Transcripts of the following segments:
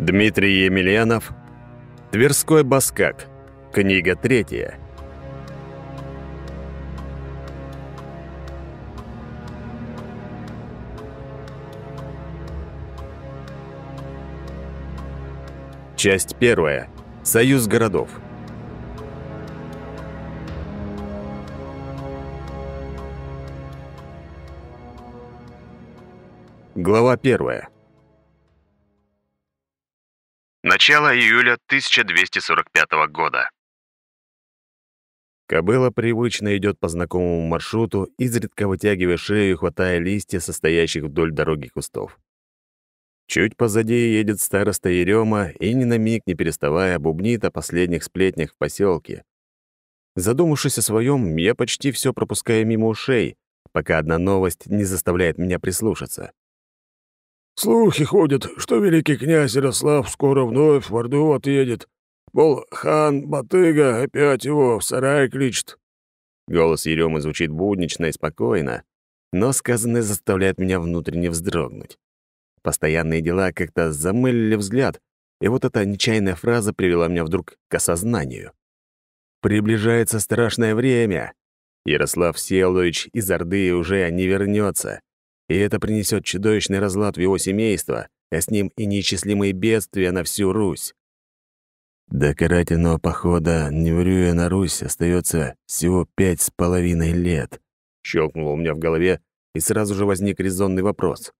Дмитрий Емельянов. Тверской баскак. Книга третья. Часть первая. Союз городов. Глава первая. Начала июля 1245 года. Кобыла привычно идет по знакомому маршруту, изредка вытягивая шею и хватая листья, состоящих вдоль дороги кустов. Чуть позади едет староста Ерема и ни на миг не переставая бубнит о последних сплетнях в поселке. Задумавшись о своем, я почти все пропускаю мимо ушей, пока одна новость не заставляет меня прислушаться. Слухи ходят, что великий князь Ярослав скоро вновь в Орду отъедет. Мол, хан Батыга опять его в сарай кличет». Голос Еремы звучит буднично и спокойно, но сказанное заставляет меня внутренне вздрогнуть. Постоянные дела как-то замылили взгляд, и вот эта нечаянная фраза привела меня вдруг к осознанию. «Приближается страшное время. Ярослав Селович из Орды уже не вернется и это принесет чудовищный разлад в его семейство, а с ним и неисчислимые бедствия на всю Русь. До карательного похода Неврюя на Русь остается всего пять с половиной лет. Щелкнуло у меня в голове, и сразу же возник резонный вопрос.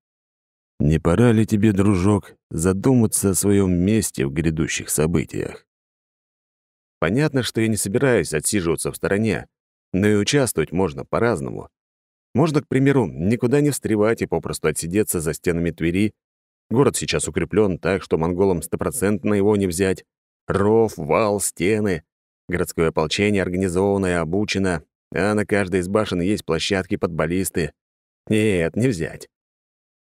Не пора ли тебе, дружок, задуматься о своем месте в грядущих событиях? Понятно, что я не собираюсь отсиживаться в стороне, но и участвовать можно по-разному. Можно, к примеру, никуда не встревать и попросту отсидеться за стенами Твери. Город сейчас укреплен так, что монголам стопроцентно его не взять. Ров, вал, стены. Городское ополчение организовано и обучено, а на каждой из башен есть площадки под баллисты. Нет, не взять.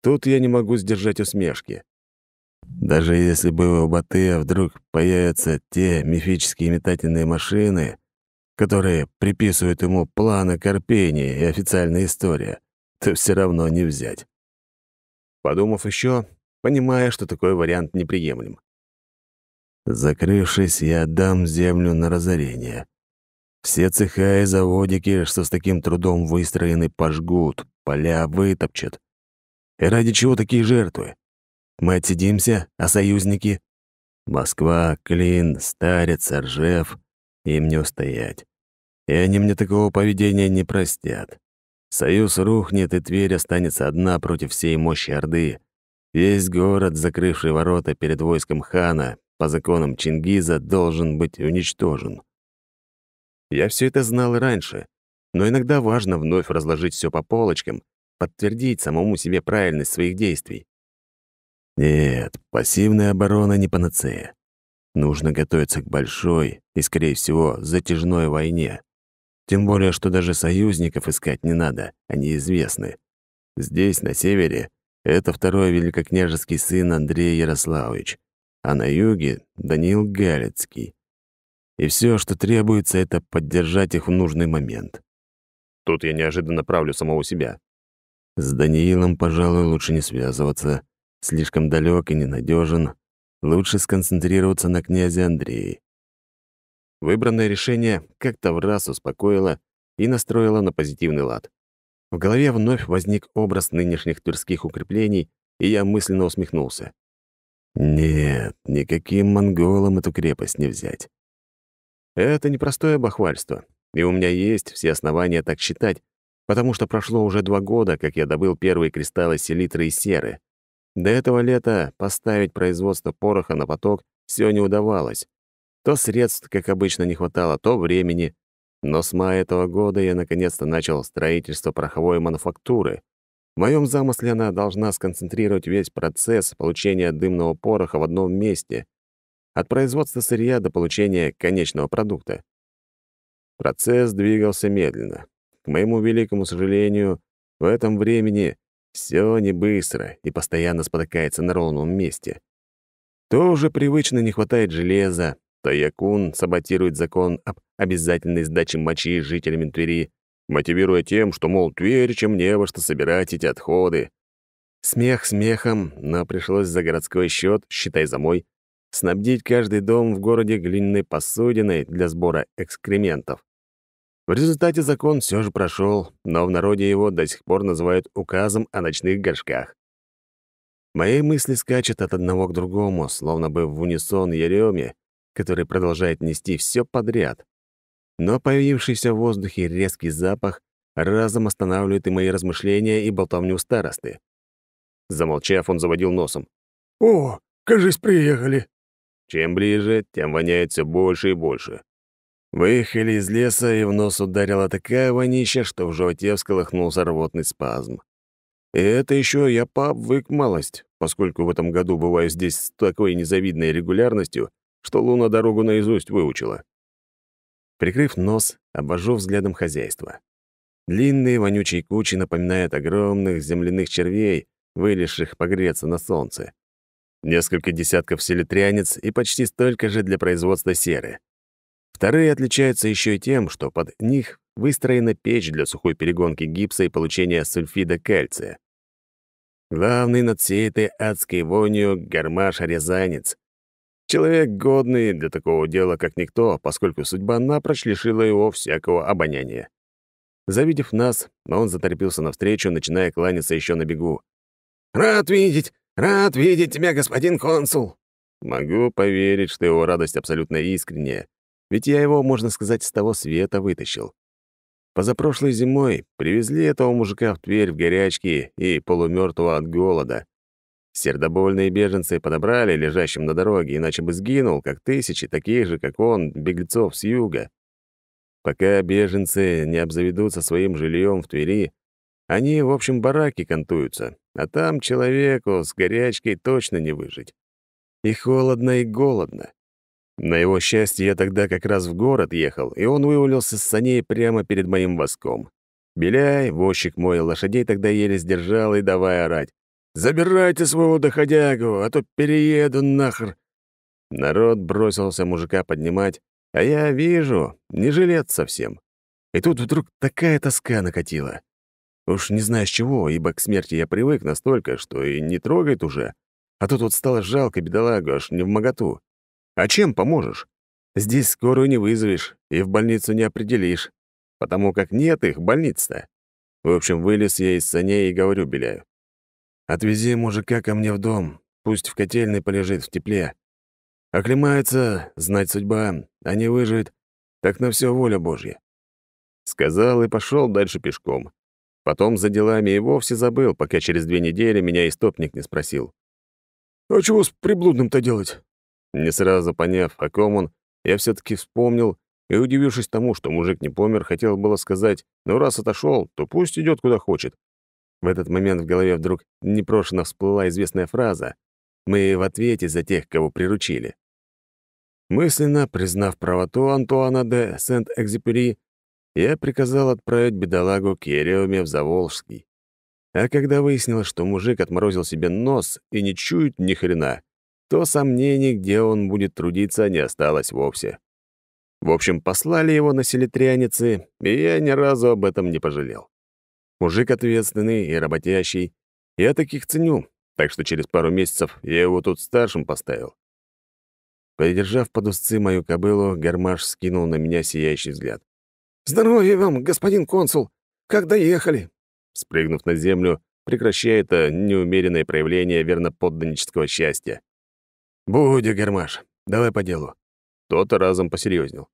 Тут я не могу сдержать усмешки. Даже если бы у Батыя вдруг появятся те мифические метательные машины, которые приписывают ему планы Карпении и официальная история, то все равно не взять. Подумав еще, понимая, что такой вариант неприемлем. Закрывшись, я отдам землю на разорение. Все цеха и заводики, что с таким трудом выстроены, пожгут, поля вытопчат. И ради чего такие жертвы? Мы отсидимся, а союзники? Москва, Клин, Старец, Ржев — им не устоять. И они мне такого поведения не простят. Союз рухнет, и Тверь останется одна против всей мощи Орды. Весь город, закрывший ворота перед войском хана, по законам Чингиза, должен быть уничтожен. Я все это знал и раньше, но иногда важно вновь разложить все по полочкам, подтвердить самому себе правильность своих действий. Нет, пассивная оборона не панацея. Нужно готовиться к большой и, скорее всего, затяжной войне. Тем более, что даже союзников искать не надо, они известны. Здесь, на севере, это второй великокняжеский сын Андрей Ярославович, а на юге — Даниил Галицкий. И все, что требуется, это поддержать их в нужный момент. Тут я неожиданно правлю самого себя. С Даниилом, пожалуй, лучше не связываться. Слишком далек и ненадежен. Лучше сконцентрироваться на князе Андрее. Выбранное решение как-то в раз успокоило и настроило на позитивный лад. В голове вновь возник образ нынешних тверских укреплений, и я мысленно усмехнулся. Нет, никаким монголам эту крепость не взять. Это непростое бахвальство, и у меня есть все основания так считать, потому что прошло уже два года, как я добыл первые кристаллы селитры и серы. До этого лета поставить производство пороха на поток все не удавалось, то средств, как обычно, не хватало, то времени. Но с мая этого года я наконец-то начал строительство пороховой мануфактуры. В моем замысле она должна сконцентрировать весь процесс получения дымного пороха в одном месте, от производства сырья до получения конечного продукта. Процесс двигался медленно. К моему великому сожалению, в этом времени все не быстро и постоянно спотыкается на ровном месте. То уже привычно не хватает железа, Таякун саботирует закон об обязательной сдаче мочи жителями Твери, мотивируя тем, что, мол, Тверь, чем не во что собирать эти отходы. Смех смехом, но пришлось за городской счет, считай за мой, снабдить каждый дом в городе глиняной посудиной для сбора экскрементов. В результате закон все же прошел, но в народе его до сих пор называют указом о ночных горшках. Мои мысли скачут от одного к другому, словно бы в унисон Ереме, который продолжает нести все подряд. Но появившийся в воздухе резкий запах разом останавливает и мои размышления, и болтовню старосты. Замолчав, он заводил носом. «О, кажись, приехали!» Чем ближе, тем воняет все больше и больше. Выехали из леса, и в нос ударила такая вонища, что в животе всколыхнулся рвотный спазм. И это еще я пообвык малость, поскольку в этом году бываю здесь с такой незавидной регулярностью, что Луна дорогу наизусть выучила. Прикрыв нос, обвожу взглядом хозяйство. Длинные вонючие кучи напоминают огромных земляных червей, вылезших погреться на солнце. Несколько десятков селитрянец и почти столько же для производства серы. Вторые отличаются еще и тем, что под них выстроена печь для сухой перегонки гипса и получения сульфида кальция. Главный над всей этой адской вонью — гармаш-рязанец, Человек годный для такого дела, как никто, поскольку судьба напрочь лишила его всякого обоняния. Завидев нас, он заторопился навстречу, начиная кланяться еще на бегу. «Рад видеть! Рад видеть тебя, господин консул!» Могу поверить, что его радость абсолютно искренняя, ведь я его, можно сказать, с того света вытащил. Позапрошлой зимой привезли этого мужика в Тверь в горячке и полумертвого от голода. Сердобольные беженцы подобрали лежащим на дороге, иначе бы сгинул, как тысячи таких же, как он, беглецов с юга. Пока беженцы не обзаведутся своим жильем в Твери, они, в общем, бараки контуются, а там человеку с горячкой точно не выжить. И холодно, и голодно. На его счастье, я тогда как раз в город ехал, и он вывалился с саней прямо перед моим воском. Беляй, возчик мой, лошадей тогда еле сдержал и давай орать. Забирайте своего доходягу, а то перееду нахр!» Народ бросился мужика поднимать, а я вижу, не жилец совсем. И тут вдруг такая тоска накатила. Уж не знаю с чего, ибо к смерти я привык настолько, что и не трогает уже. А тут вот стало жалко бедолагу, аж не в моготу. А чем поможешь? Здесь скорую не вызовешь и в больницу не определишь, потому как нет их больниц-то. В общем, вылез я из саней и говорю Беляю. Отвези мужика ко мне в дом, пусть в котельной полежит в тепле. Оклемается, знать судьба, а не выжить, так на все воля Божья». Сказал и пошел дальше пешком. Потом за делами и вовсе забыл, пока через две недели меня истопник не спросил. «А чего с приблудным-то делать?» Не сразу поняв, о ком он, я все таки вспомнил и, удивившись тому, что мужик не помер, хотел было сказать, «Ну, раз отошел, то пусть идет куда хочет». В этот момент в голове вдруг непрошено всплыла известная фраза «Мы в ответе за тех, кого приручили». Мысленно признав правоту Антуана де Сент-Экзепери, я приказал отправить бедолагу Кериуме в Заволжский. А когда выяснилось, что мужик отморозил себе нос и не чует ни хрена, то сомнений, где он будет трудиться, не осталось вовсе. В общем, послали его на селитряницы, и я ни разу об этом не пожалел. Мужик ответственный и работящий. Я таких ценю, так что через пару месяцев я его тут старшим поставил. Придержав под узцы мою кобылу, гармаш скинул на меня сияющий взгляд. «Здоровья вам, господин консул! Как доехали?» Спрыгнув на землю, прекращая это неумеренное проявление верноподданнического счастья. «Будя, гармаш, давай по делу». Тот разом посерьезнел.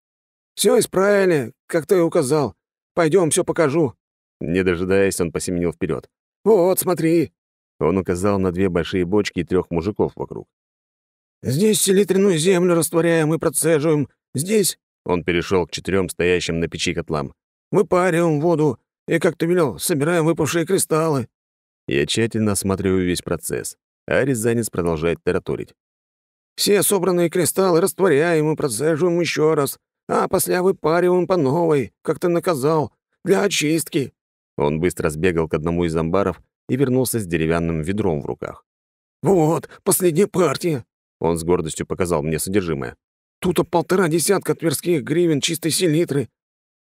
Все исправили, как ты и указал. Пойдем, все покажу. Не дожидаясь, он посеменил вперед. «Вот, смотри!» Он указал на две большие бочки и трех мужиков вокруг. «Здесь селитряную землю растворяем и процеживаем. Здесь...» Он перешел к четырем стоящим на печи котлам. «Выпариваем воду и, как ты велел, собираем выпавшие кристаллы». Я тщательно осматриваю весь процесс, а рязанец продолжает тараторить. «Все собранные кристаллы растворяем и процеживаем еще раз, а после выпариваем по новой, как ты наказал, для очистки». Он быстро сбегал к одному из амбаров и вернулся с деревянным ведром в руках. «Вот, последняя партия!» Он с гордостью показал мне содержимое. «Тут полтора десятка тверских гривен чистой селитры.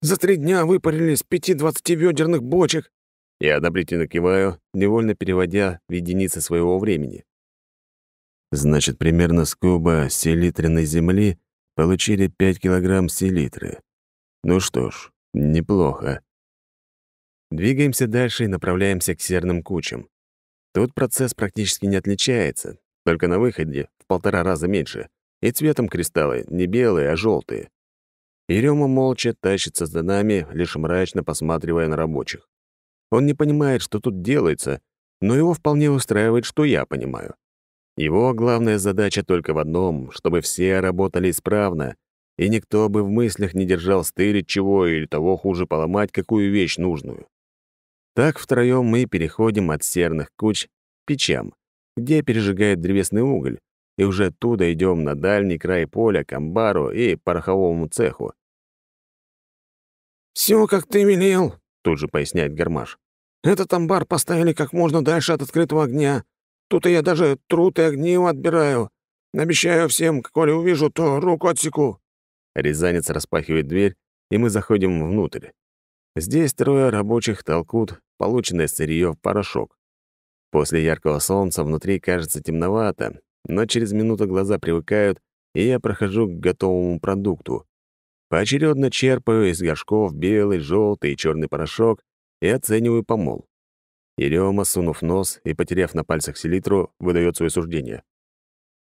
За три дня выпарили с пяти-двадцати ведерных бочек». Я одобрительно киваю, невольно переводя в единицы своего времени. Значит, примерно с куба селитренной земли получили пять килограмм селитры. Ну что ж, неплохо. Двигаемся дальше и направляемся к серным кучам. Тут процесс практически не отличается, только на выходе в полтора раза меньше, и цветом кристаллы не белые, а желтые. Ерёма молча тащится за нами, лишь мрачно посматривая на рабочих. Он не понимает, что тут делается, но его вполне устраивает, что я понимаю. Его главная задача только в одном — чтобы все работали исправно, и никто бы в мыслях не держал стырить чего или того хуже поломать какую вещь нужную. Так втроем мы переходим от серных куч к печам, где пережигают древесный уголь, и уже оттуда идем на дальний край поля, к амбару и пороховому цеху. «Все, как ты велел», — тут же поясняет Гармаш. «Этот амбар поставили как можно дальше от открытого огня. Тут и я даже труд и огниво отбираю. Обещаю всем, коли увижу, то руку отсеку». Рязанец распахивает дверь, и мы заходим внутрь. Здесь трое рабочих толкут полученное сырье в порошок. После яркого солнца внутри кажется темновато, но через минуту глаза привыкают, и я прохожу к готовому продукту. Поочередно черпаю из горшков белый, желтый и черный порошок и оцениваю помол. Ерема, сунув нос и потеряв на пальцах селитру, выдает свое суждение.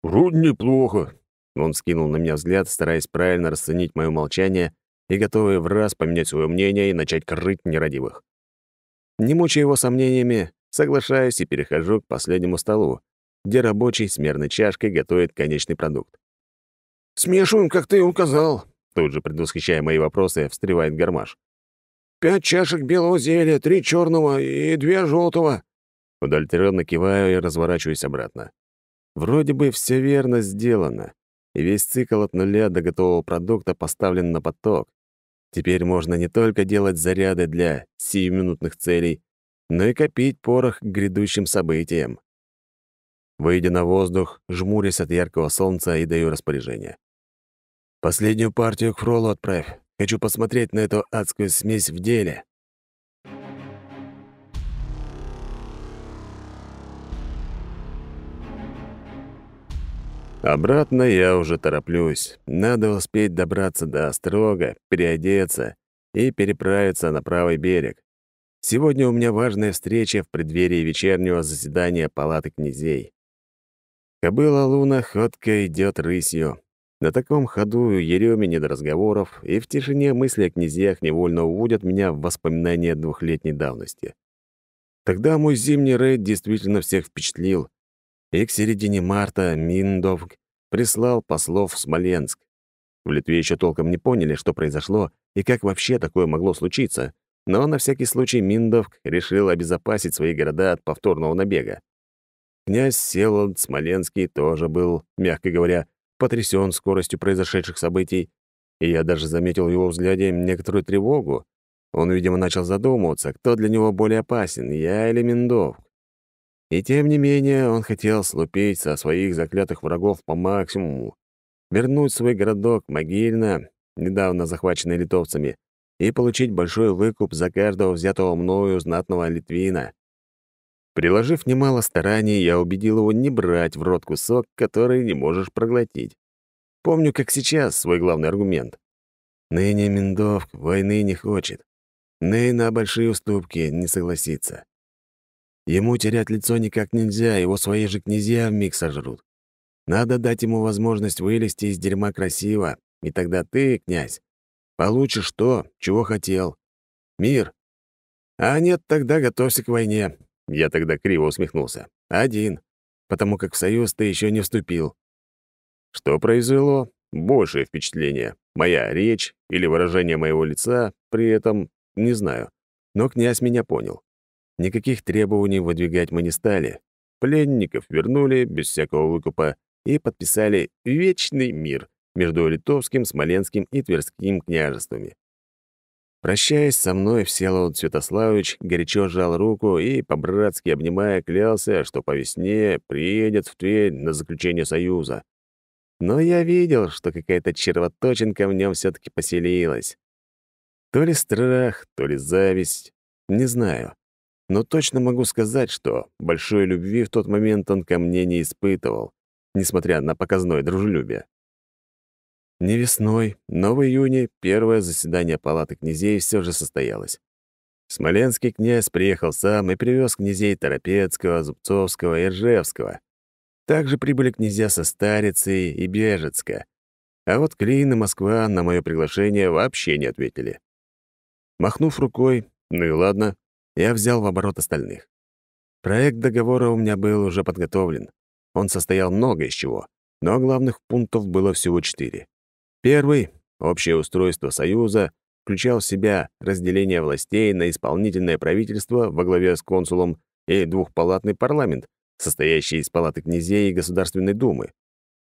«Вроде неплохо». Он скинул на меня взгляд, стараясь правильно расценить мое молчание и готовый в раз поменять свое мнение и начать крыть нерадивых. Не мучая его сомнениями, соглашаюсь и перехожу к последнему столу, где рабочий с мерной чашкой готовит конечный продукт. «Смешиваем, как ты указал», — тут же предвосхищая мои вопросы, встревает гармаш. «Пять чашек белого зелья, три черного и две желтого. Удовлетворенно киваю и разворачиваюсь обратно. Вроде бы все верно сделано, и весь цикл от нуля до готового продукта поставлен на поток. Теперь можно не только делать заряды для сиюминутных целей, но и копить порох к грядущим событиям. Выйдя на воздух, жмурясь от яркого солнца и даю распоряжение. «Последнюю партию к Фролу отправь. Хочу посмотреть на эту адскую смесь в деле». Обратно я уже тороплюсь. Надо успеть добраться до Острога, переодеться и переправиться на правый берег. Сегодня у меня важная встреча в преддверии вечернего заседания палаты князей. Кобыла Луна ходко идет рысью. На таком ходу Ереме не до разговоров, и в тишине мысли о князьях невольно уводят меня в воспоминания двухлетней давности. Тогда мой зимний рейд действительно всех впечатлил — и к середине марта Миндовг прислал послов в Смоленск. В Литве еще толком не поняли, что произошло и как вообще такое могло случиться, но на всякий случай Миндовг решил обезопасить свои города от повторного набега. Князь Селанд Смоленский тоже был, мягко говоря, потрясен скоростью произошедших событий, и я даже заметил в его взгляде некоторую тревогу. Он, видимо, начал задумываться, кто для него более опасен, я или Миндовг. И тем не менее он хотел слупить со своих заклятых врагов по максимуму, вернуть свой городок Могильно, недавно захваченный литовцами, и получить большой выкуп за каждого взятого мною знатного литвина. Приложив немало стараний, я убедил его не брать в рот кусок, который не можешь проглотить. Помню, как сейчас, свой главный аргумент. Ныне Миндовк войны не хочет. Ныне на большие уступки не согласится. Ему терять лицо никак нельзя, его свои же князья вмиг сожрут. Надо дать ему возможность вылезти из дерьма красиво, и тогда ты, князь, получишь то, чего хотел. Мир. А нет, тогда готовься к войне. Я тогда криво усмехнулся. Один. Потому как в союз ты еще не вступил. Что произвело? Большее впечатление. Моя речь или выражение моего лица при этом не знаю. Но князь меня понял. Никаких требований выдвигать мы не стали. Пленников вернули без всякого выкупа и подписали «Вечный мир» между Литовским, Смоленским и Тверским княжествами. Прощаясь со мной, Всеволод Святославович горячо сжал руку и, по-братски обнимая, клялся, что по весне приедет в Тверь на заключение союза. Но я видел, что какая-то червоточинка в нем все таки поселилась. То ли страх, то ли зависть, не знаю но точно могу сказать, что большой любви в тот момент он ко мне не испытывал, несмотря на показное дружелюбие. Не весной, но в июне первое заседание палаты князей все же состоялось. Смоленский князь приехал сам и привез князей Торопецкого, Зубцовского и Ржевского. Также прибыли князья со Старицы и Бежецка. А вот Клин и Москва на мое приглашение вообще не ответили. Махнув рукой, ну и ладно, я взял в оборот остальных. Проект договора у меня был уже подготовлен. Он состоял много из чего, но главных пунктов было всего четыре. Первый — общее устройство Союза, включал в себя разделение властей на исполнительное правительство во главе с консулом и двухпалатный парламент, состоящий из палаты князей и Государственной Думы.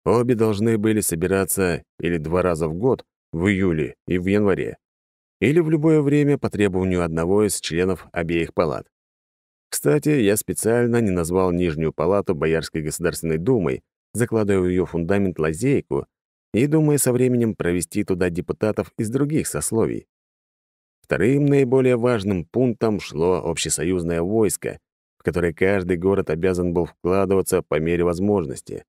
Обе должны были собираться или два раза в год, в июле и в январе или в любое время по требованию одного из членов обеих палат. Кстати, я специально не назвал Нижнюю палату Боярской Государственной Думой, закладывая в ее фундамент лазейку и думая со временем провести туда депутатов из других сословий. Вторым наиболее важным пунктом шло общесоюзное войско, в которое каждый город обязан был вкладываться по мере возможности.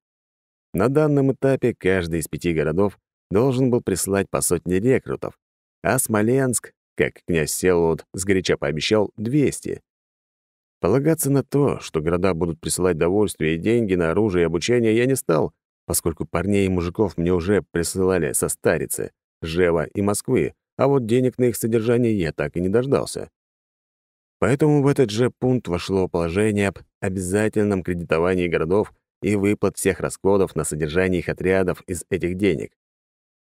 На данном этапе каждый из пяти городов должен был прислать по сотне рекрутов, а Смоленск, как князь Селуд сгоряча пообещал, 200. Полагаться на то, что города будут присылать довольствие и деньги на оружие и обучение, я не стал, поскольку парней и мужиков мне уже присылали со Старицы, Жева и Москвы, а вот денег на их содержание я так и не дождался. Поэтому в этот же пункт вошло положение об обязательном кредитовании городов и выплат всех расходов на содержание их отрядов из этих денег.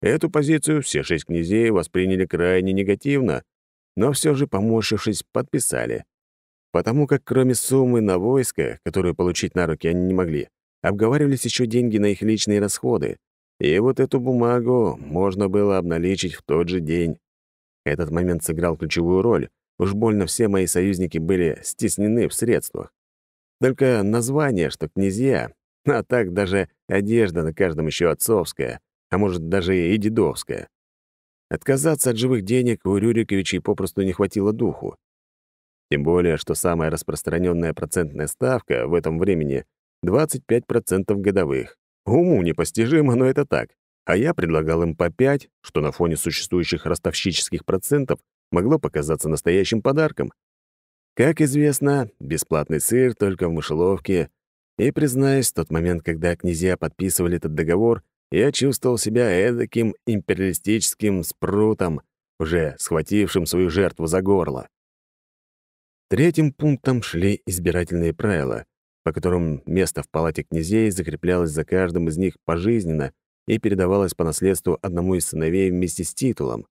Эту позицию все шесть князей восприняли крайне негативно, но все же, поморщившись, подписали. Потому как кроме суммы на войско, которую получить на руки они не могли, обговаривались еще деньги на их личные расходы. И вот эту бумагу можно было обналичить в тот же день. Этот момент сыграл ключевую роль. Уж больно все мои союзники были стеснены в средствах. Только название, что князья, а так даже одежда на каждом еще отцовская, а может, даже и дедовская. Отказаться от живых денег у Рюриковичей попросту не хватило духу. Тем более, что самая распространенная процентная ставка в этом времени — 25% годовых. Уму непостижимо, но это так. А я предлагал им по 5, что на фоне существующих ростовщических процентов могло показаться настоящим подарком. Как известно, бесплатный сыр только в мышеловке. И, признаюсь, в тот момент, когда князья подписывали этот договор, я чувствовал себя эдаким империалистическим спрутом, уже схватившим свою жертву за горло. Третьим пунктом шли избирательные правила, по которым место в палате князей закреплялось за каждым из них пожизненно и передавалось по наследству одному из сыновей вместе с титулом.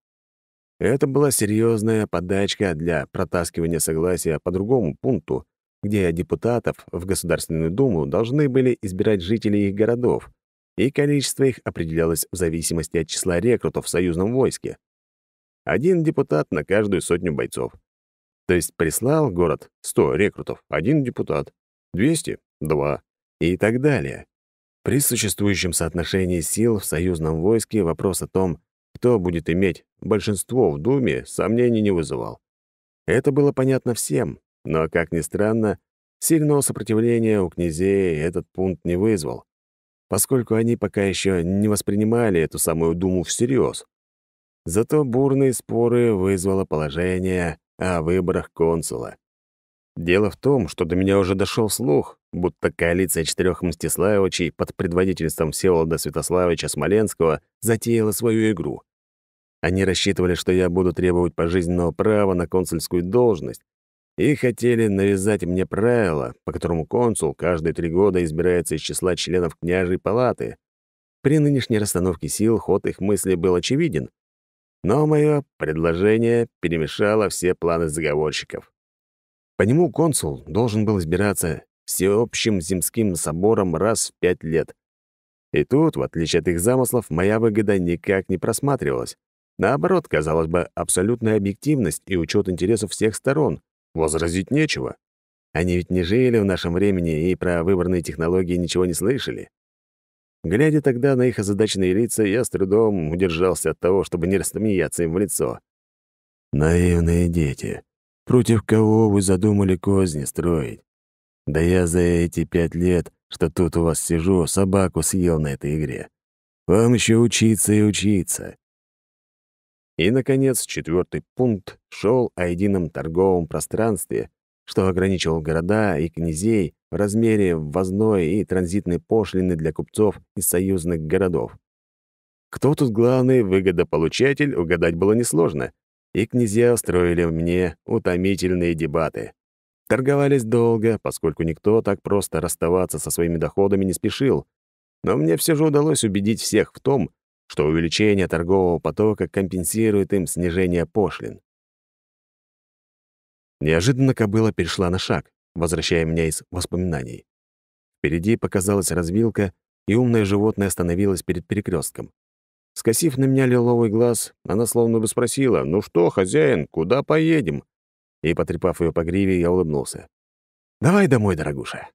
Это была серьезная подачка для протаскивания согласия по другому пункту, где депутатов в Государственную Думу должны были избирать жители их городов, и количество их определялось в зависимости от числа рекрутов в союзном войске. Один депутат на каждую сотню бойцов. То есть прислал город 100 рекрутов, один депутат, 200 — два, и так далее. При существующем соотношении сил в союзном войске вопрос о том, кто будет иметь большинство в Думе, сомнений не вызывал. Это было понятно всем, но, как ни странно, сильного сопротивления у князей этот пункт не вызвал поскольку они пока еще не воспринимали эту самую думу всерьез. Зато бурные споры вызвало положение о выборах консула. Дело в том, что до меня уже дошел слух, будто коалиция четырех Мстиславичей под предводительством Всеволода Святославича Смоленского затеяла свою игру. Они рассчитывали, что я буду требовать пожизненного права на консульскую должность, и хотели навязать мне правило, по которому консул каждые три года избирается из числа членов княжей палаты. При нынешней расстановке сил ход их мысли был очевиден, но мое предложение перемешало все планы заговорщиков. По нему консул должен был избираться всеобщим земским собором раз в пять лет. И тут, в отличие от их замыслов, моя выгода никак не просматривалась. Наоборот, казалось бы, абсолютная объективность и учет интересов всех сторон, Возразить нечего. Они ведь не жили в нашем времени и про выборные технологии ничего не слышали. Глядя тогда на их озадаченные лица, я с трудом удержался от того, чтобы не рассмеяться им в лицо. «Наивные дети, против кого вы задумали козни строить? Да я за эти пять лет, что тут у вас сижу, собаку съел на этой игре. Вам еще учиться и учиться. И, наконец, четвертый пункт шел о едином торговом пространстве, что ограничивал города и князей в размере ввозной и транзитной пошлины для купцов из союзных городов. Кто тут главный выгодополучатель, угадать было несложно, и князья устроили мне утомительные дебаты. Торговались долго, поскольку никто так просто расставаться со своими доходами не спешил, но мне все же удалось убедить всех в том, что увеличение торгового потока компенсирует им снижение пошлин. Неожиданно кобыла перешла на шаг, возвращая меня из воспоминаний. Впереди показалась развилка, и умное животное остановилось перед перекрестком. Скосив на меня лиловый глаз, она словно бы спросила, «Ну что, хозяин, куда поедем?» И, потрепав ее по гриве, я улыбнулся. «Давай домой, дорогуша».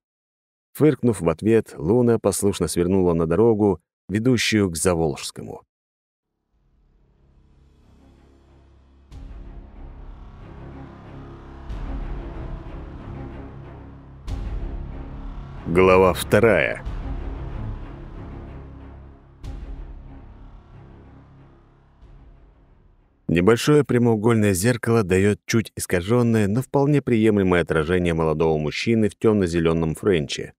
Фыркнув в ответ, Луна послушно свернула на дорогу ведущую к Заволжскому. Глава вторая. Небольшое прямоугольное зеркало дает чуть искаженное, но вполне приемлемое отражение молодого мужчины в темно-зеленом френче.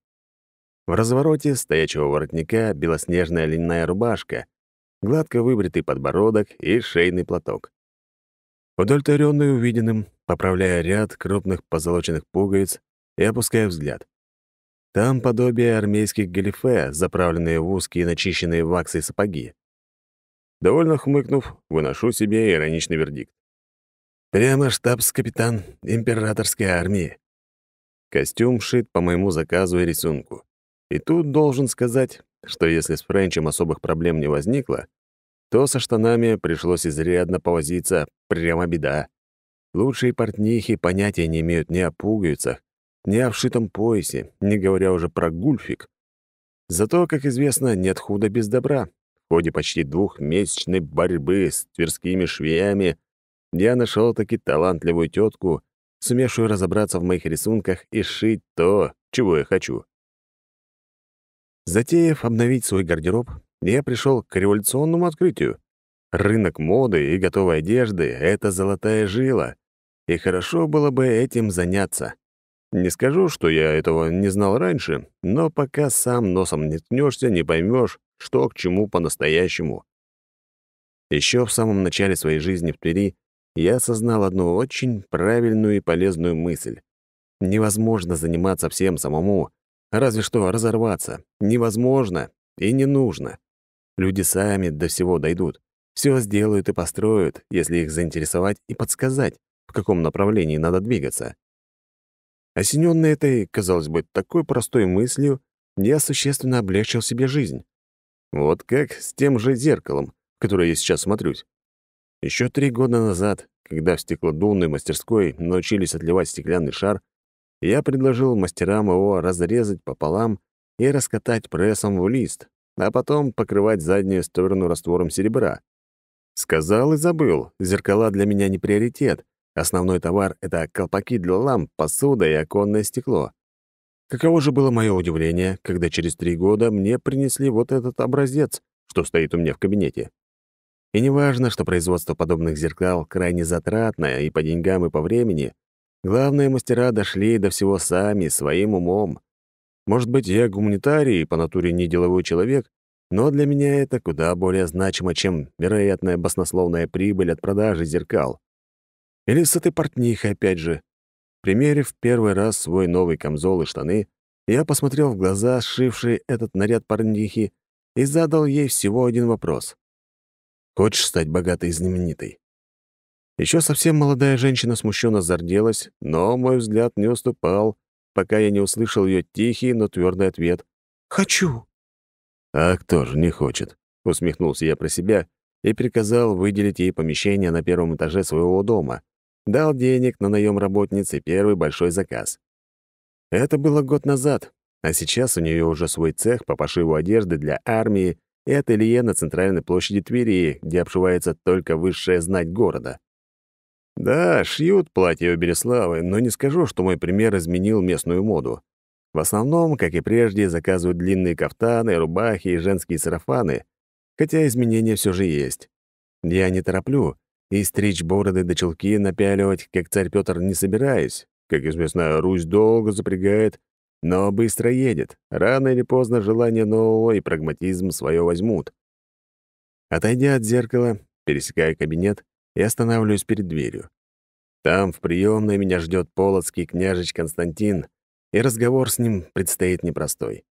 В развороте стоячего воротника белоснежная льняная рубашка, гладко выбритый подбородок и шейный платок. Удовлетворённый увиденным, поправляя ряд крупных позолоченных пуговиц и опуская взгляд. Там подобие армейских галифе, заправленные в узкие начищенные ваксы сапоги. Довольно хмыкнув, выношу себе ироничный вердикт. Прямо штабс-капитан императорской армии. Костюм шит по моему заказу и рисунку. И тут должен сказать, что если с Френчем особых проблем не возникло, то со штанами пришлось изрядно повозиться, прямо беда. Лучшие портнихи понятия не имеют ни о пуговицах, ни о вшитом поясе, не говоря уже про гульфик. Зато, как известно, нет худа без добра. В ходе почти двухмесячной борьбы с тверскими швеями я нашел таки талантливую тетку, сумевшую разобраться в моих рисунках и сшить то, чего я хочу. Затеяв обновить свой гардероб, я пришел к революционному открытию. Рынок моды и готовой одежды — это золотая жила, и хорошо было бы этим заняться. Не скажу, что я этого не знал раньше, но пока сам носом не ткнешься, не поймешь, что к чему по-настоящему. Еще в самом начале своей жизни в Твери я осознал одну очень правильную и полезную мысль. Невозможно заниматься всем самому, Разве что разорваться. Невозможно и не нужно. Люди сами до всего дойдут. Все сделают и построят, если их заинтересовать и подсказать, в каком направлении надо двигаться. Осенённый этой, казалось бы, такой простой мыслью, я существенно облегчил себе жизнь. Вот как с тем же зеркалом, в которое я сейчас смотрюсь. Еще три года назад, когда в стеклодувной мастерской научились отливать стеклянный шар, я предложил мастерам его разрезать пополам и раскатать прессом в лист, а потом покрывать заднюю сторону раствором серебра. Сказал и забыл, зеркала для меня не приоритет. Основной товар — это колпаки для ламп, посуда и оконное стекло. Каково же было мое удивление, когда через три года мне принесли вот этот образец, что стоит у меня в кабинете. И неважно, что производство подобных зеркал крайне затратное и по деньгам, и по времени — Главные мастера дошли до всего сами, своим умом. Может быть, я гуманитарий и по натуре не деловой человек, но для меня это куда более значимо, чем вероятная баснословная прибыль от продажи зеркал. Или с этой портнихой опять же. Примерив первый раз свой новый камзол и штаны, я посмотрел в глаза, сшившие этот наряд порнихи, и задал ей всего один вопрос. «Хочешь стать богатой и знаменитой? Еще совсем молодая женщина смущенно зарделась, но мой взгляд не уступал, пока я не услышал ее тихий, но твердый ответ «Хочу». «А кто же не хочет?» — усмехнулся я про себя и приказал выделить ей помещение на первом этаже своего дома. Дал денег на наем работницы первый большой заказ. Это было год назад, а сейчас у нее уже свой цех по пошиву одежды для армии и ателье на центральной площади Твери, где обшивается только высшая знать города. Да, шьют платья у Береславы, но не скажу, что мой пример изменил местную моду. В основном, как и прежде, заказывают длинные кафтаны, рубахи и женские сарафаны, хотя изменения все же есть. Я не тороплю, и стричь бороды до челки напяливать, как царь Петр, не собираюсь. Как известно, Русь долго запрягает, но быстро едет. Рано или поздно желание нового и прагматизм свое возьмут. Отойдя от зеркала, пересекая кабинет, и останавливаюсь перед дверью. Там, в приемной, меня ждет полоцкий княжич Константин, и разговор с ним предстоит непростой.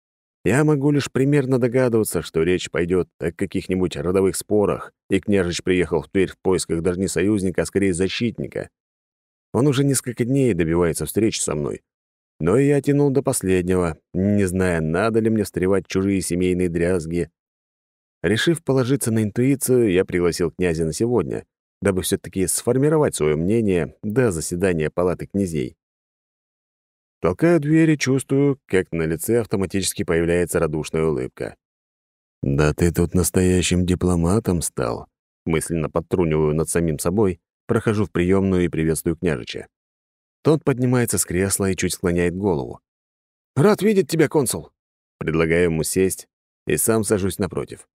Я могу лишь примерно догадываться, что речь пойдет о каких-нибудь родовых спорах, и княжич приехал в Тверь в поисках даже не союзника, а скорее защитника. Он уже несколько дней добивается встречи со мной. Но я тянул до последнего, не зная, надо ли мне встревать чужие семейные дрязги. Решив положиться на интуицию, я пригласил князя на сегодня, дабы все таки сформировать свое мнение до заседания Палаты князей. Толкаю двери, чувствую, как на лице автоматически появляется радушная улыбка. «Да ты тут настоящим дипломатом стал», мысленно подтруниваю над самим собой, прохожу в приемную и приветствую княжича. Тот поднимается с кресла и чуть склоняет голову. «Рад видеть тебя, консул!» Предлагаю ему сесть и сам сажусь напротив.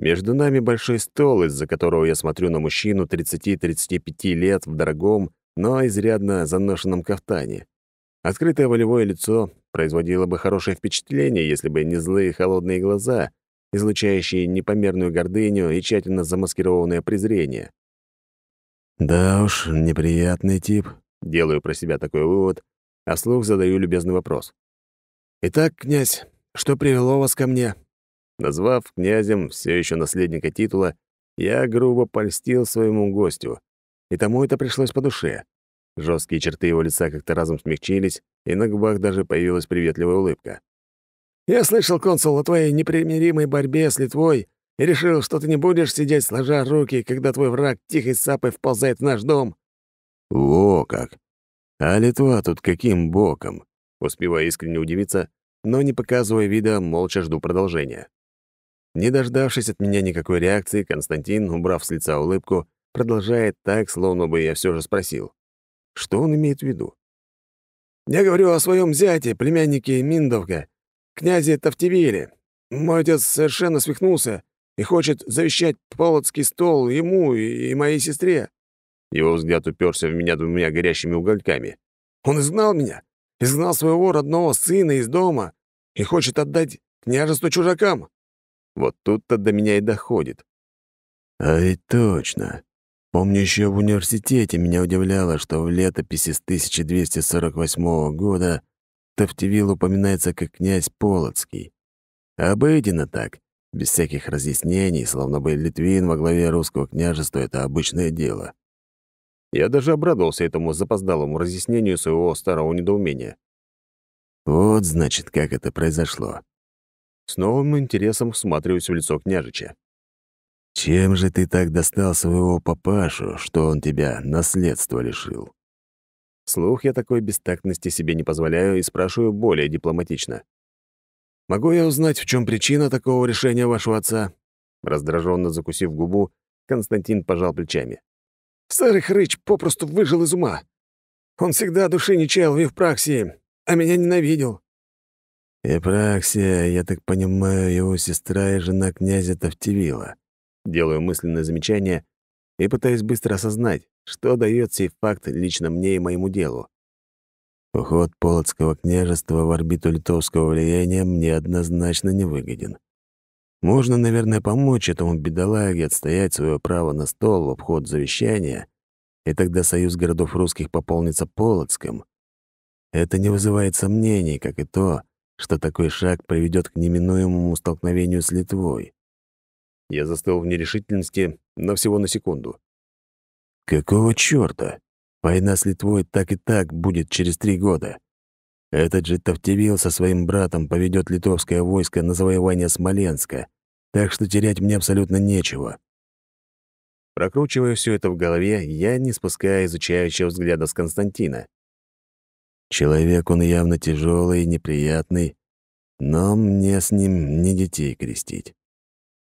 Между нами большой стол, из-за которого я смотрю на мужчину 30-35 лет в дорогом, но изрядно заношенном кафтане. Открытое волевое лицо производило бы хорошее впечатление, если бы не злые холодные глаза, излучающие непомерную гордыню и тщательно замаскированное презрение. «Да уж, неприятный тип», — делаю про себя такой вывод, а слух задаю любезный вопрос. «Итак, князь, что привело вас ко мне?» Назвав князем все еще наследника титула, я грубо польстил своему гостю, и тому это пришлось по душе. Жесткие черты его лица как-то разом смягчились, и на губах даже появилась приветливая улыбка. «Я слышал, консул, о твоей непримиримой борьбе с Литвой и решил, что ты не будешь сидеть сложа руки, когда твой враг тихой сапой вползает в наш дом». «Во как! А Литва тут каким боком?» Успевая искренне удивиться, но, не показывая вида, молча жду продолжения. Не дождавшись от меня никакой реакции, Константин, убрав с лица улыбку, продолжает так, словно бы я все же спросил. Что он имеет в виду? «Я говорю о своем зяте, племяннике Миндовка, князе Тавтивиле. Мой отец совершенно свихнулся и хочет завещать полоцкий стол ему и моей сестре». Его взгляд уперся в меня двумя горящими угольками. «Он изгнал меня, изгнал своего родного сына из дома и хочет отдать княжество чужакам». Вот тут-то до меня и доходит. А и точно. Помню, еще в университете меня удивляло, что в летописи с 1248 года Тавтивил упоминается как князь Полоцкий. Обыденно так, без всяких разъяснений, словно бы Литвин во главе русского княжества — это обычное дело. Я даже обрадовался этому запоздалому разъяснению своего старого недоумения. Вот, значит, как это произошло. С новым интересом всматриваюсь в лицо княжича. «Чем же ты так достал своего папашу, что он тебя наследство лишил?» Слух я такой бестактности себе не позволяю и спрашиваю более дипломатично. «Могу я узнать, в чем причина такого решения вашего отца?» Раздраженно закусив губу, Константин пожал плечами. «Старый хрыч попросту выжил из ума. Он всегда души не чаял в Евпраксии, а меня ненавидел. «Епраксия, я так понимаю, его сестра и жена князя Тавтивила». Делаю мысленное замечание и пытаюсь быстро осознать, что дает сей факт лично мне и моему делу. Уход Полоцкого княжества в орбиту литовского влияния мне однозначно не выгоден. Можно, наверное, помочь этому бедолаге отстоять свое право на стол в обход завещания, и тогда союз городов русских пополнится Полоцком. Это не вызывает сомнений, как и то, что такой шаг приведет к неминуемому столкновению с Литвой. Я застыл в нерешительности, но всего на секунду. Какого чёрта? Война с Литвой так и так будет через три года. Этот же Тавтивил со своим братом поведет литовское войско на завоевание Смоленска, так что терять мне абсолютно нечего. Прокручивая все это в голове, я не спуская изучающего взгляда с Константина. Человек он явно тяжелый и неприятный, но мне с ним не детей крестить.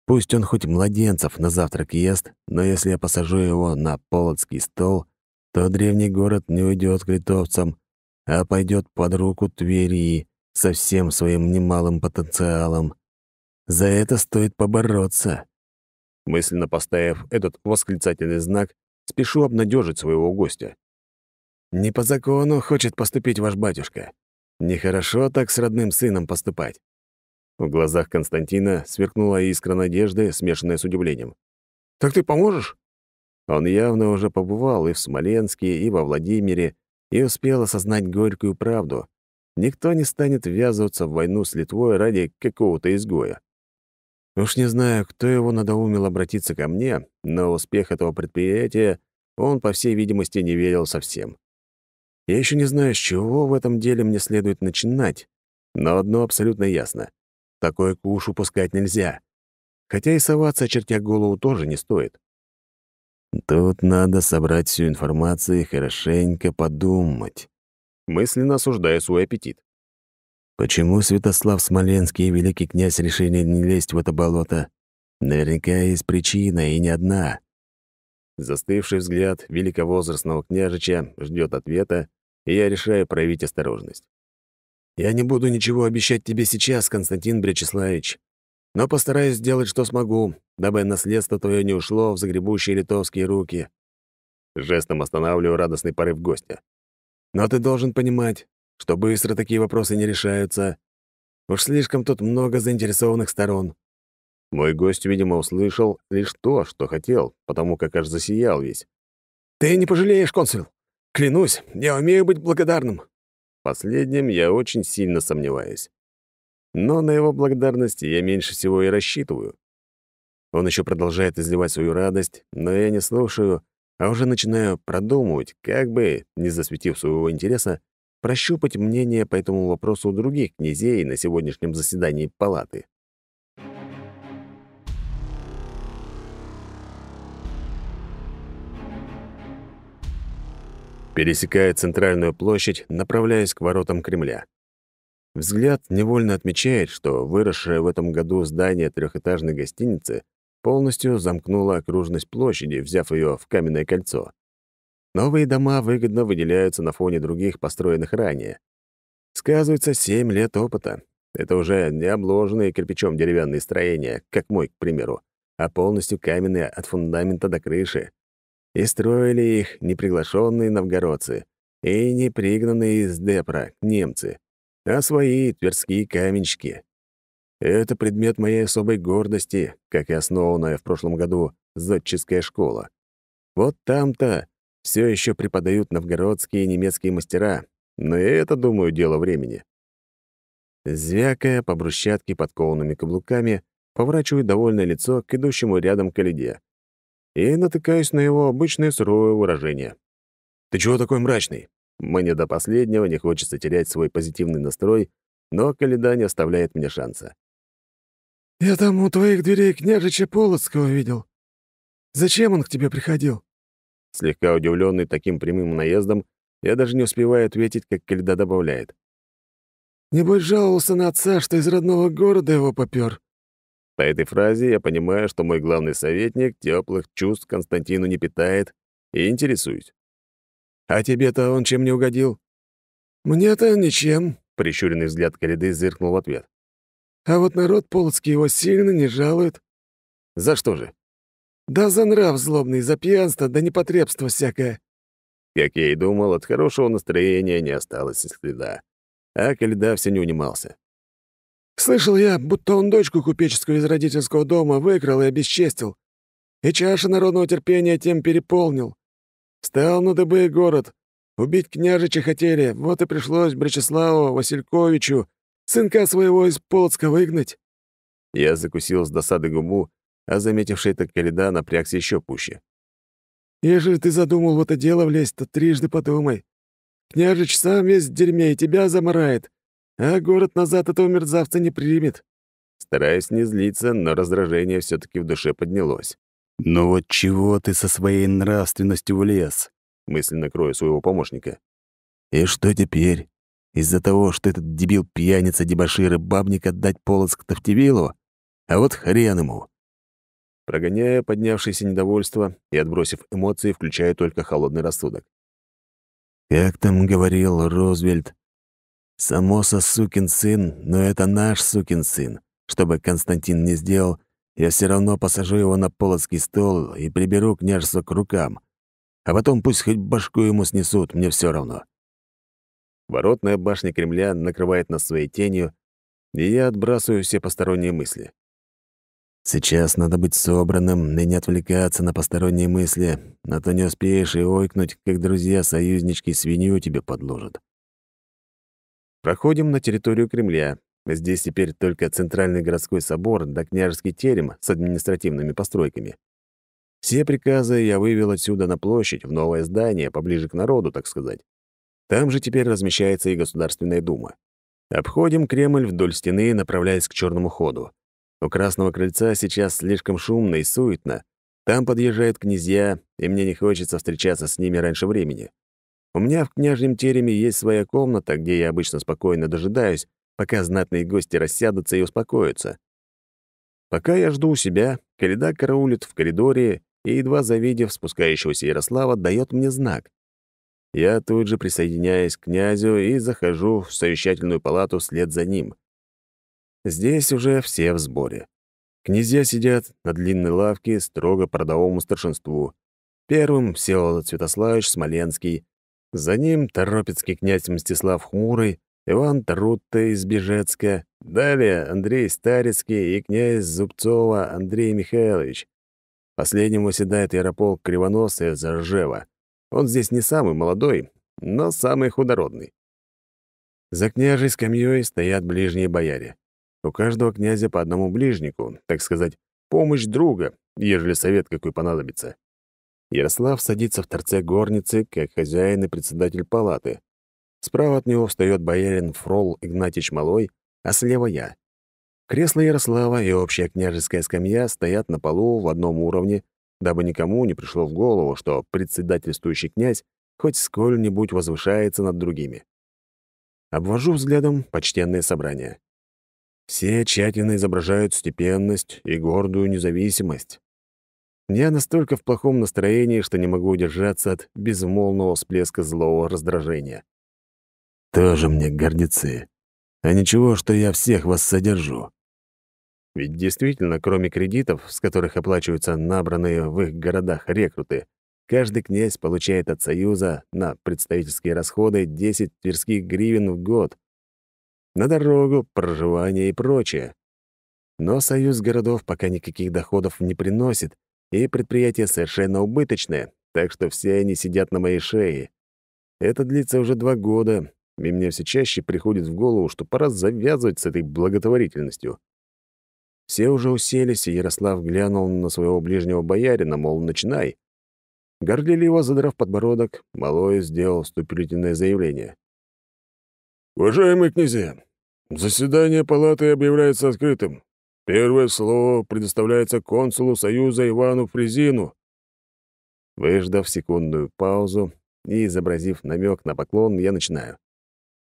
Пусть он хоть младенцев на завтрак ест, но если я посажу его на полоцкий стол, то древний город не уйдет к литовцам, а пойдет под руку Твери со всем своим немалым потенциалом. За это стоит побороться. Мысленно поставив этот восклицательный знак, спешу обнадежить своего гостя. Не по закону хочет поступить ваш батюшка. Нехорошо так с родным сыном поступать». В глазах Константина сверкнула искра надежды, смешанная с удивлением. «Так ты поможешь?» Он явно уже побывал и в Смоленске, и во Владимире, и успел осознать горькую правду. Никто не станет ввязываться в войну с Литвой ради какого-то изгоя. Уж не знаю, кто его надоумил обратиться ко мне, но успех этого предприятия он, по всей видимости, не верил совсем. Я еще не знаю, с чего в этом деле мне следует начинать, но одно абсолютно ясно. Такой куш упускать нельзя. Хотя и соваться, чертя голову, тоже не стоит. Тут надо собрать всю информацию и хорошенько подумать. Мысленно осуждая свой аппетит. Почему Святослав Смоленский и великий князь решили не лезть в это болото? Наверняка есть причина, и не одна. Застывший взгляд великовозрастного княжича ждет ответа, и я решаю проявить осторожность. Я не буду ничего обещать тебе сейчас, Константин Брячеславич, но постараюсь сделать, что смогу, дабы наследство твое не ушло в загребущие литовские руки. Жестом останавливаю радостный порыв гостя. Но ты должен понимать, что быстро такие вопросы не решаются. Уж слишком тут много заинтересованных сторон. Мой гость, видимо, услышал лишь то, что хотел, потому как аж засиял весь. «Ты не пожалеешь, консул!» Клянусь, я умею быть благодарным». Последним я очень сильно сомневаюсь. Но на его благодарности я меньше всего и рассчитываю. Он еще продолжает изливать свою радость, но я не слушаю, а уже начинаю продумывать, как бы, не засветив своего интереса, прощупать мнение по этому вопросу у других князей на сегодняшнем заседании палаты. пересекая центральную площадь, направляясь к воротам Кремля. Взгляд невольно отмечает, что выросшее в этом году здание трехэтажной гостиницы полностью замкнуло окружность площади, взяв ее в каменное кольцо. Новые дома выгодно выделяются на фоне других, построенных ранее. Сказывается семь лет опыта. Это уже не обложенные кирпичом деревянные строения, как мой, к примеру, а полностью каменные от фундамента до крыши. И строили их неприглашенные новгородцы и непригнанные из Депра немцы, а свои тверские каменщики. Это предмет моей особой гордости, как и основанная в прошлом году зодческая школа. Вот там-то все еще преподают новгородские и немецкие мастера, но это, думаю, дело времени. Звякая по брусчатке подкованными каблуками, поворачиваю довольное лицо к идущему рядом коледе и натыкаюсь на его обычное суровое выражение. «Ты чего такой мрачный?» Мне до последнего не хочется терять свой позитивный настрой, но Каледа не оставляет мне шанса. «Я там у твоих дверей княжича Полоцкого видел. Зачем он к тебе приходил?» Слегка удивленный таким прямым наездом, я даже не успеваю ответить, как Каледа добавляет. «Небось, жаловался на отца, что из родного города его попёр. По этой фразе я понимаю, что мой главный советник теплых чувств Константину не питает и интересуюсь. «А тебе-то он чем не угодил?» «Мне-то ничем», — прищуренный взгляд Коляды зыркнул в ответ. «А вот народ полоцкий его сильно не жалует». «За что же?» «Да за нрав злобный, за пьянство, да непотребство всякое». Как я и думал, от хорошего настроения не осталось и следа. А Коляда все не унимался. Слышал я, будто он дочку купеческую из родительского дома выкрал и обесчестил. И чаша народного терпения тем переполнил. Стал на дыбы город. Убить княжича хотели, вот и пришлось Бречеславу Васильковичу сынка своего из Полоцка выгнать». Я закусил с досады губу, а заметивший это каледа напрягся еще пуще. «Ежели ты задумал в это дело влезть, то трижды подумай. Княжич сам весь в дерьме и тебя замарает, а город назад этого мерзавца не примет. Стараясь не злиться, но раздражение все таки в душе поднялось. «Ну вот чего ты со своей нравственностью влез?» — мысленно крою своего помощника. «И что теперь? Из-за того, что этот дебил-пьяница, дебошир и бабник отдать Полоцк Тавтивилу? А вот хрен ему!» Прогоняя поднявшееся недовольство и отбросив эмоции, включая только холодный рассудок. «Как там говорил Розвельт, Самоса сукин сын, но это наш сукин сын. Что бы Константин не сделал, я все равно посажу его на полоцкий стол и приберу княжество к рукам. А потом пусть хоть башку ему снесут, мне все равно. Воротная башня Кремля накрывает нас своей тенью, и я отбрасываю все посторонние мысли. Сейчас надо быть собранным и не отвлекаться на посторонние мысли, а то не успеешь и ойкнуть, как друзья-союзнички свинью тебе подложат. Проходим на территорию Кремля. Здесь теперь только Центральный городской собор да княжеский терем с административными постройками. Все приказы я вывел отсюда на площадь, в новое здание, поближе к народу, так сказать. Там же теперь размещается и Государственная дума. Обходим Кремль вдоль стены, направляясь к черному ходу. У Красного крыльца сейчас слишком шумно и суетно. Там подъезжают князья, и мне не хочется встречаться с ними раньше времени. У меня в княжьем тереме есть своя комната, где я обычно спокойно дожидаюсь, пока знатные гости рассядутся и успокоятся. Пока я жду у себя, Каледа караулит в коридоре и, едва завидев спускающегося Ярослава, дает мне знак. Я тут же присоединяюсь к князю и захожу в совещательную палату вслед за ним. Здесь уже все в сборе. Князья сидят на длинной лавке строго по родовому старшинству. Первым — Всеволод Святославич Смоленский, за ним торопецкий князь Мстислав Хмурый, Иван Трутта из Бежецка, далее Андрей Старецкий и князь Зубцова Андрей Михайлович. Последним оседает Ярополк Кривонос из Ржева. Он здесь не самый молодой, но самый худородный. За княжей скамьей стоят ближние бояре. У каждого князя по одному ближнику, так сказать, помощь друга, ежели совет какой понадобится. Ярослав садится в торце горницы, как хозяин и председатель палаты. Справа от него встает боярин Фрол Игнатьич Малой, а слева я. Кресло Ярослава и общая княжеская скамья стоят на полу в одном уровне, дабы никому не пришло в голову, что председательствующий князь хоть сколь-нибудь возвышается над другими. Обвожу взглядом почтенное собрание. Все тщательно изображают степенность и гордую независимость. Я настолько в плохом настроении, что не могу удержаться от безмолвного всплеска злого раздражения. Тоже мне гордецы. А ничего, что я всех вас содержу. Ведь действительно, кроме кредитов, с которых оплачиваются набранные в их городах рекруты, каждый князь получает от Союза на представительские расходы 10 тверских гривен в год. На дорогу, проживание и прочее. Но Союз городов пока никаких доходов не приносит, и предприятие совершенно убыточное, так что все они сидят на моей шее. Это длится уже два года, и мне все чаще приходит в голову, что пора завязывать с этой благотворительностью. Все уже уселись, и Ярослав глянул на своего ближнего боярина, мол, начинай. Горделиво задрав подбородок, Малой сделал вступительное заявление. «Уважаемый князья, заседание палаты объявляется открытым. Первое слово предоставляется консулу Союза Ивану Фрезину». Выждав секундную паузу и изобразив намек на поклон, я начинаю.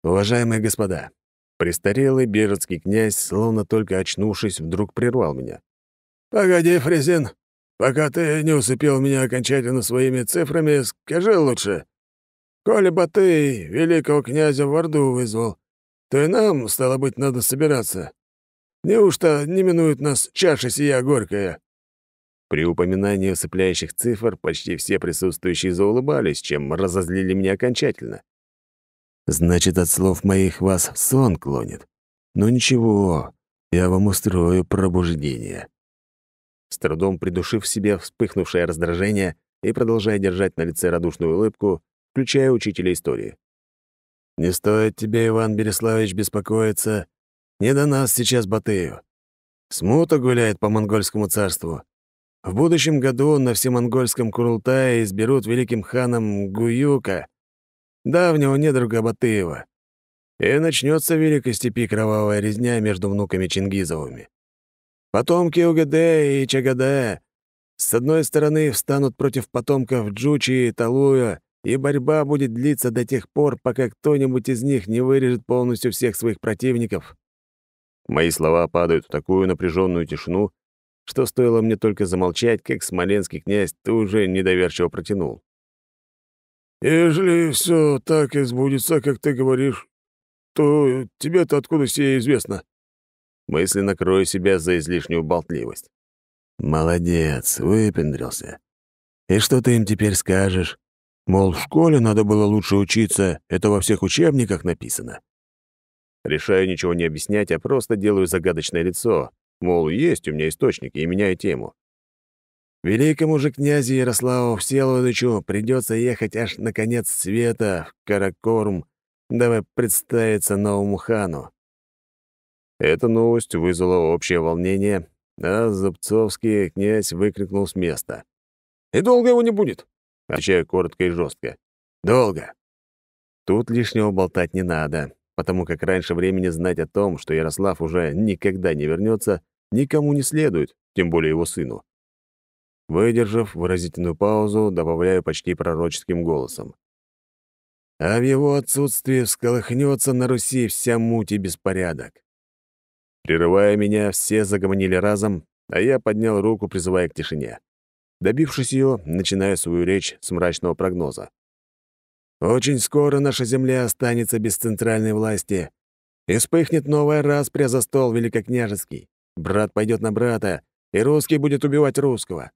«Уважаемые господа, престарелый бежецкий князь, словно только очнувшись, вдруг прервал меня. «Погоди, Фрезин, пока ты не усыпил меня окончательно своими цифрами, скажи лучше, коли бы ты великого князя в Орду вызвал, то и нам, стало быть, надо собираться. Неужто не минует нас чаша сия горькая?» При упоминании усыпляющих цифр почти все присутствующие заулыбались, чем разозлили меня окончательно. «Значит, от слов моих вас в сон клонит. Но ничего, я вам устрою пробуждение». С трудом придушив в себе вспыхнувшее раздражение и продолжая держать на лице радушную улыбку, включая учителя истории. «Не стоит тебе, Иван Береславович, беспокоиться не до нас сейчас Батыю. Смута гуляет по монгольскому царству. В будущем году на всемонгольском Курултае изберут великим ханом Гуюка, давнего недруга Батыева. И начнется в Великой Степи кровавая резня между внуками Чингизовыми. Потомки Угаде и Чагадая с одной стороны встанут против потомков Джучи и Талуя, и борьба будет длиться до тех пор, пока кто-нибудь из них не вырежет полностью всех своих противников, Мои слова падают в такую напряженную тишину, что стоило мне только замолчать, как смоленский князь тут же недоверчиво протянул. «Ежели все так и сбудется, как ты говоришь, то тебе-то откуда сие известно?» Мысленно крою себя за излишнюю болтливость. «Молодец, выпендрился. И что ты им теперь скажешь? Мол, в школе надо было лучше учиться, это во всех учебниках написано». Решаю ничего не объяснять, а просто делаю загадочное лицо. Мол, есть у меня источник, и меняю тему. Великому же князю Ярославу Всеволодовичу придется ехать аж на конец света, в Каракорм, Давай представиться новому хану. Эта новость вызвала общее волнение, а Зубцовский князь выкрикнул с места. «И долго его не будет?» Отвечаю коротко и жестко. «Долго». Тут лишнего болтать не надо потому как раньше времени знать о том, что Ярослав уже никогда не вернется, никому не следует, тем более его сыну. Выдержав выразительную паузу, добавляю почти пророческим голосом. А в его отсутствии всколыхнется на Руси вся муть и беспорядок. Прерывая меня, все загомонили разом, а я поднял руку, призывая к тишине. Добившись ее, начинаю свою речь с мрачного прогноза. Очень скоро наша земля останется без центральной власти. И вспыхнет новая распря за стол великокняжеский. Брат пойдет на брата, и русский будет убивать русского.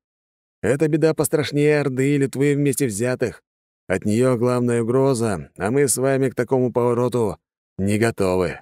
Это беда пострашнее Орды и Литвы вместе взятых. От нее главная угроза, а мы с вами к такому повороту не готовы.